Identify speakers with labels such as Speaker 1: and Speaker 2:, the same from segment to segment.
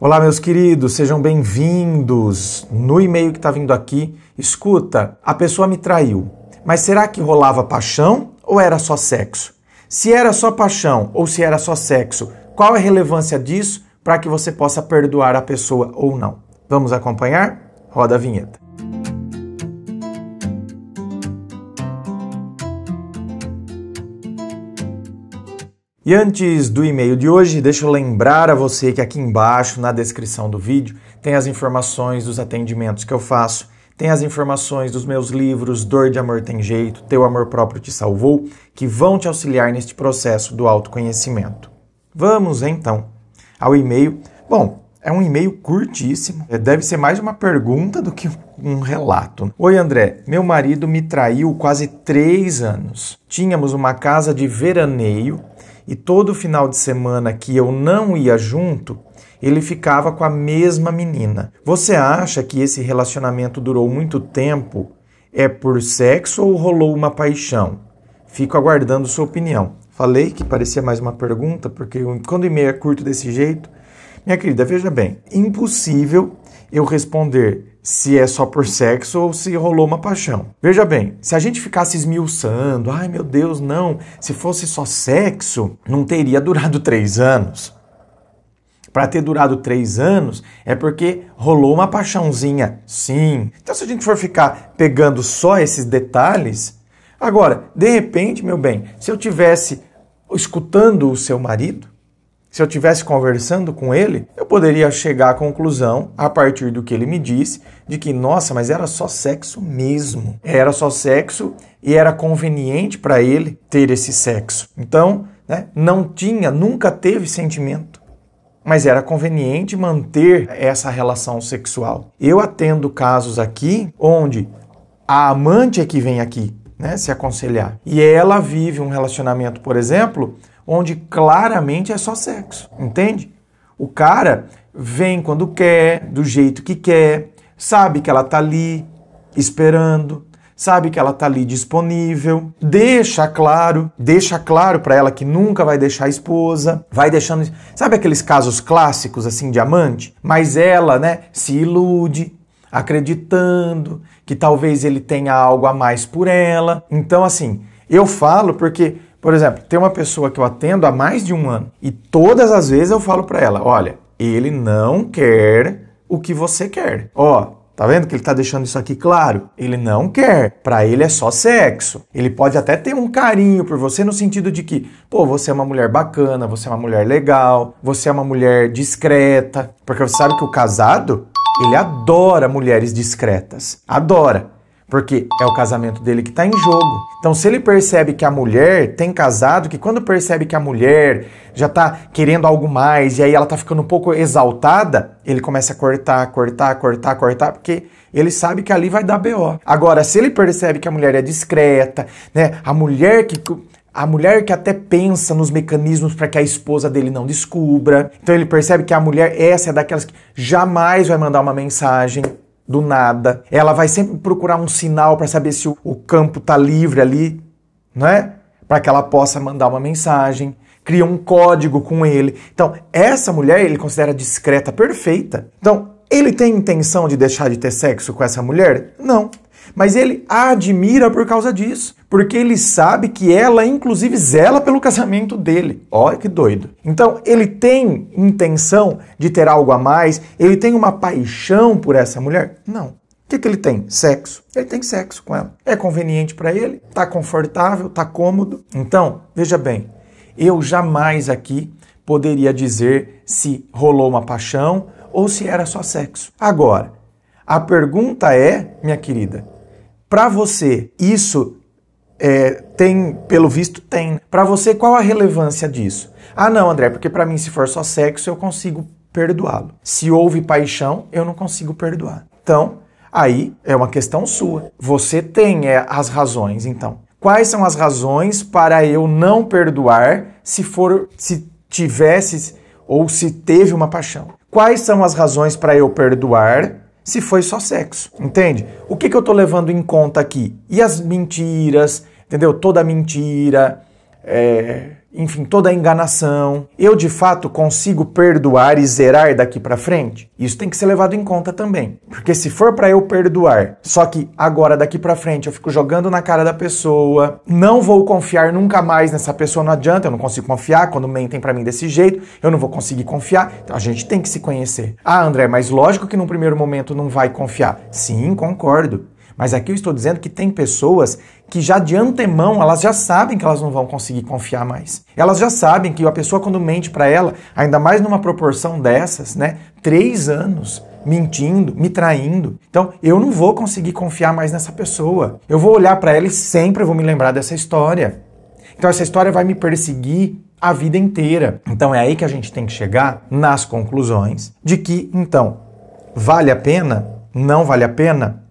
Speaker 1: Olá, meus queridos, sejam bem-vindos. No e-mail que está vindo aqui, escuta, a pessoa me traiu, mas será que rolava paixão ou era só sexo? Se era só paixão ou se era só sexo, qual é a relevância disso para que você possa perdoar a pessoa ou não? Vamos acompanhar? Roda a vinheta. E antes do e-mail de hoje, deixa eu lembrar a você que aqui embaixo, na descrição do vídeo, tem as informações dos atendimentos que eu faço, tem as informações dos meus livros Dor de Amor Tem Jeito, Teu Amor Próprio Te Salvou, que vão te auxiliar neste processo do autoconhecimento. Vamos então ao e-mail. Bom, é um e-mail curtíssimo, é, deve ser mais uma pergunta do que um relato. Oi André, meu marido me traiu quase três anos. Tínhamos uma casa de veraneio e todo final de semana que eu não ia junto, ele ficava com a mesma menina. Você acha que esse relacionamento durou muito tempo? É por sexo ou rolou uma paixão? Fico aguardando sua opinião. Falei que parecia mais uma pergunta, porque quando o e-mail é curto desse jeito, minha querida, veja bem, impossível eu responder se é só por sexo ou se rolou uma paixão. Veja bem, se a gente ficasse esmiuçando, ai meu Deus, não, se fosse só sexo, não teria durado três anos. Para ter durado três anos é porque rolou uma paixãozinha, sim. Então, se a gente for ficar pegando só esses detalhes, agora, de repente, meu bem, se eu tivesse escutando o seu marido, se eu tivesse conversando com ele, eu poderia chegar à conclusão, a partir do que ele me disse, de que, nossa, mas era só sexo mesmo. Era só sexo e era conveniente para ele ter esse sexo. Então, né, não tinha, nunca teve sentimento. Mas era conveniente manter essa relação sexual. Eu atendo casos aqui onde a amante é que vem aqui né, se aconselhar. E ela vive um relacionamento, por exemplo, onde claramente é só sexo, entende? O cara vem quando quer, do jeito que quer, sabe que ela tá ali esperando, sabe que ela tá ali disponível, deixa claro, deixa claro para ela que nunca vai deixar a esposa, vai deixando, sabe aqueles casos clássicos assim de amante, mas ela, né, se ilude, acreditando que talvez ele tenha algo a mais por ela. Então assim, eu falo porque por exemplo, tem uma pessoa que eu atendo há mais de um ano e todas as vezes eu falo para ela: olha, ele não quer o que você quer. Ó, Tá vendo que ele tá deixando isso aqui claro? Ele não quer. Para ele é só sexo. Ele pode até ter um carinho por você no sentido de que, pô, você é uma mulher bacana, você é uma mulher legal, você é uma mulher discreta, porque você sabe que o casado, ele adora mulheres discretas. Adora. Porque é o casamento dele que está em jogo. Então, se ele percebe que a mulher tem casado, que quando percebe que a mulher já está querendo algo mais e aí ela está ficando um pouco exaltada, ele começa a cortar, cortar, cortar, cortar, porque ele sabe que ali vai dar BO. Agora, se ele percebe que a mulher é discreta, né? A mulher que a mulher que até pensa nos mecanismos para que a esposa dele não descubra. Então ele percebe que a mulher essa é daquelas que jamais vai mandar uma mensagem do nada. Ela vai sempre procurar um sinal para saber se o, campo está livre ali, né? Para que ela possa mandar uma mensagem cria um código com ele. Então, essa mulher ele considera discreta perfeita. Então, ele tem intenção de deixar de ter sexo com essa mulher? Não mas ele a admira por causa disso, porque ele sabe que ela, inclusive, zela pelo casamento dele. Olha que doido. Então, ele tem intenção de ter algo a mais? Ele tem uma paixão por essa mulher? Não. O que, que, ele tem? Sexo. Ele tem sexo com ela. É conveniente para ele, tá confortável, tá cômodo. Então, veja bem, eu jamais aqui poderia dizer se rolou uma paixão ou se era só sexo. Agora, a pergunta é, minha querida, para você, isso é, tem, pelo visto, tem. Para você, qual a relevância disso? Ah, não, André, porque para mim, se for só sexo, eu consigo perdoá-lo. Se houve paixão, eu não consigo perdoar. Então, aí é uma questão sua. Você tem é, as razões, então. Quais são as razões para eu não perdoar se for, se tivesse ou se teve uma paixão? Quais são as razões para eu perdoar se foi só sexo, entende? O que, que eu estou levando em conta aqui? E as mentiras, entendeu? Toda mentira, é, enfim, toda a enganação. Eu de fato consigo perdoar e zerar daqui para frente? Isso tem que ser levado em conta também. Porque se for para eu perdoar, só que agora daqui para frente eu fico jogando na cara da pessoa, não vou confiar nunca mais nessa pessoa, não adianta, eu não consigo confiar quando mentem para mim desse jeito, eu não vou conseguir confiar. Então a gente tem que se conhecer. Ah, André, mas lógico que num primeiro momento não vai confiar. Sim, concordo. Mas aqui eu estou dizendo que tem pessoas que já de antemão, elas já sabem que elas não vão conseguir confiar mais. Elas já sabem que a pessoa quando mente para ela, ainda mais numa proporção dessas, né? Três anos mentindo, me traindo. Então, eu não vou conseguir confiar mais nessa pessoa. Eu vou olhar para ela e sempre vou me lembrar dessa história. Então, essa história vai me perseguir a vida inteira. Então, é aí que a gente tem que chegar nas conclusões de que, então, vale a pena? Não vale a pena?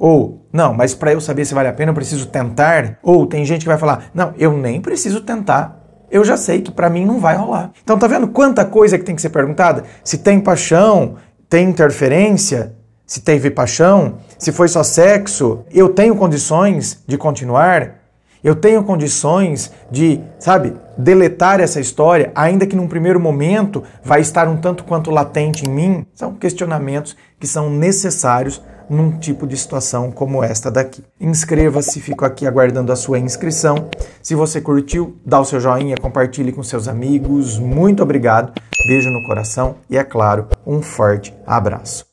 Speaker 1: Ou, não, mas para eu saber se vale a pena eu preciso tentar. Ou tem gente que vai falar, não, eu nem preciso tentar. Eu já sei que para mim não vai rolar. Então tá vendo quanta coisa que tem que ser perguntada? Se tem paixão, tem interferência, se teve paixão, se foi só sexo, eu tenho condições de continuar? Eu tenho condições de, sabe, deletar essa história, ainda que num primeiro momento vai estar um tanto quanto latente em mim? São questionamentos que são necessários num tipo de situação como esta daqui. Inscreva-se, fico aqui aguardando a sua inscrição. Se você curtiu, dá o seu joinha, compartilhe com seus amigos. Muito obrigado, beijo no coração e, é claro, um forte abraço.